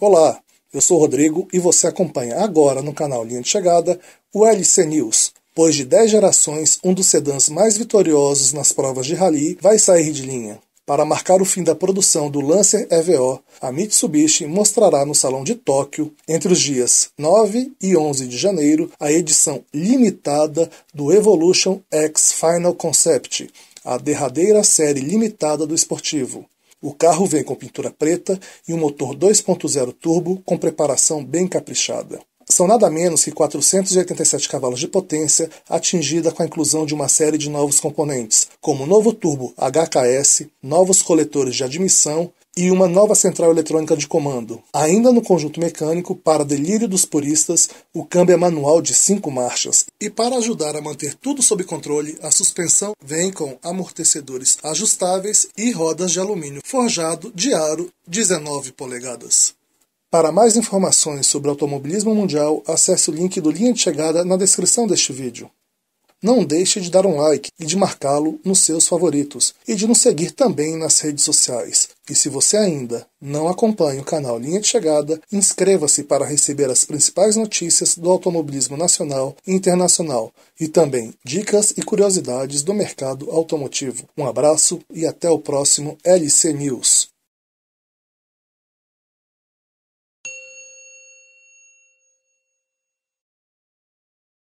Olá, eu sou Rodrigo e você acompanha agora no canal Linha de Chegada o LC News. Pois de 10 gerações, um dos sedãs mais vitoriosos nas provas de rally vai sair de linha. Para marcar o fim da produção do Lancer EVO, a Mitsubishi mostrará no Salão de Tóquio, entre os dias 9 e 11 de janeiro, a edição limitada do Evolution X Final Concept, a derradeira série limitada do esportivo. O carro vem com pintura preta e um motor 2.0 turbo com preparação bem caprichada. São nada menos que 487 cavalos de potência, atingida com a inclusão de uma série de novos componentes, como o novo turbo HKS, novos coletores de admissão e uma nova central eletrônica de comando. Ainda no conjunto mecânico, para delírio dos puristas, o câmbio é manual de cinco marchas. E para ajudar a manter tudo sob controle, a suspensão vem com amortecedores ajustáveis e rodas de alumínio forjado de aro 19 polegadas. Para mais informações sobre automobilismo mundial, acesse o link do Linha de Chegada na descrição deste vídeo. Não deixe de dar um like e de marcá-lo nos seus favoritos e de nos seguir também nas redes sociais. E se você ainda não acompanha o canal Linha de Chegada, inscreva-se para receber as principais notícias do automobilismo nacional e internacional e também dicas e curiosidades do mercado automotivo. Um abraço e até o próximo LC News.